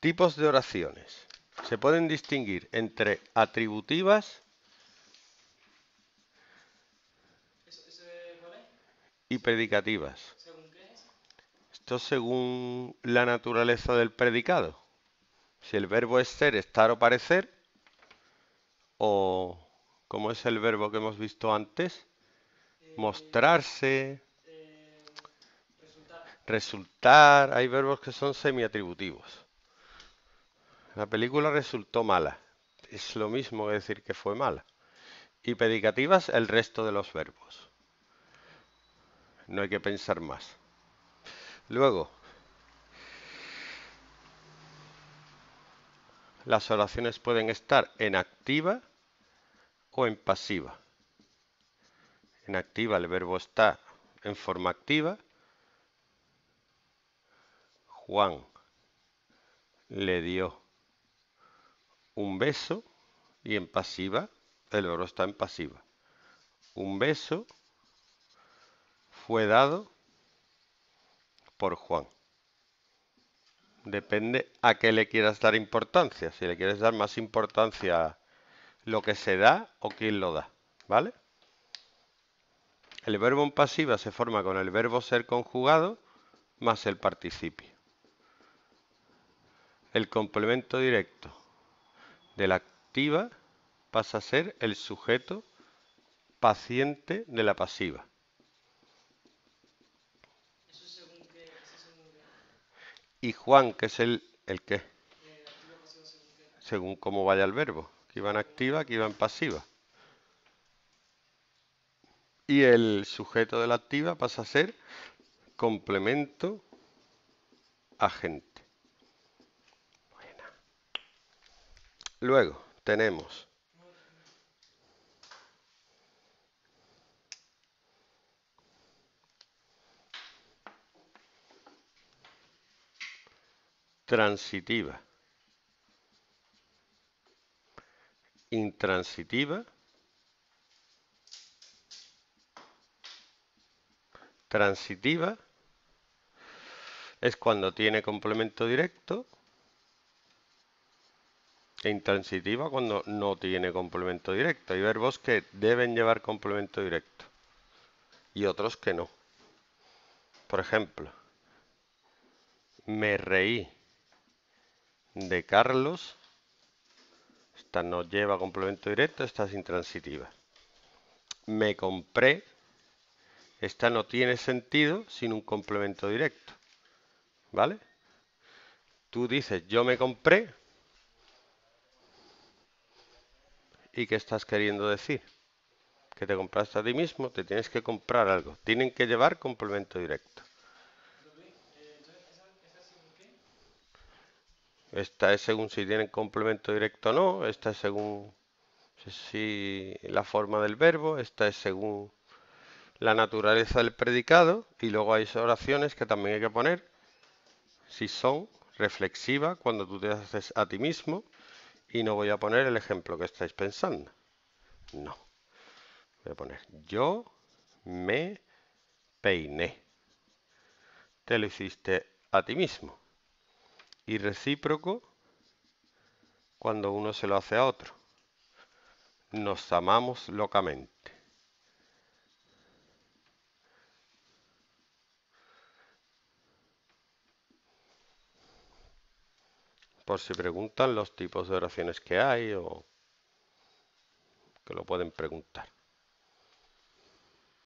Tipos de oraciones. Se pueden distinguir entre atributivas y predicativas. Esto según la naturaleza del predicado. Si el verbo es ser, estar o parecer, o como es el verbo que hemos visto antes, mostrarse, resultar. Hay verbos que son semiatributivos. La película resultó mala. Es lo mismo que decir que fue mala. Y predicativas el resto de los verbos. No hay que pensar más. Luego, las oraciones pueden estar en activa o en pasiva. En activa el verbo está en forma activa. Juan le dio un beso y en pasiva el oro está en pasiva. Un beso fue dado por Juan. Depende a qué le quieras dar importancia. Si le quieres dar más importancia a lo que se da o quién lo da. ¿Vale? El verbo en pasiva se forma con el verbo ser conjugado más el participio. El complemento directo de la activa pasa a ser el sujeto paciente de la pasiva. Y Juan, que es el, el qué? Según cómo vaya el verbo. Aquí en activa, aquí en pasiva. Y el sujeto de la activa pasa a ser complemento agente. Luego tenemos transitiva, intransitiva, transitiva es cuando tiene complemento directo e intransitiva cuando no tiene complemento directo. Hay verbos que deben llevar complemento directo y otros que no. Por ejemplo, me reí de Carlos. Esta no lleva complemento directo, esta es intransitiva. Me compré. Esta no tiene sentido sin un complemento directo. ¿Vale? Tú dices, yo me compré, ¿Y qué estás queriendo decir? Que te compraste a ti mismo, te tienes que comprar algo. Tienen que llevar complemento directo. Esta es según si tienen complemento directo o no. Esta es según si la forma del verbo. Esta es según la naturaleza del predicado. Y luego hay oraciones que también hay que poner. Si son reflexiva, cuando tú te haces a ti mismo y no voy a poner el ejemplo que estáis pensando. No. Voy a poner yo me peiné. Te lo hiciste a ti mismo. Y recíproco cuando uno se lo hace a otro. Nos amamos locamente. Por si preguntan los tipos de oraciones que hay o que lo pueden preguntar.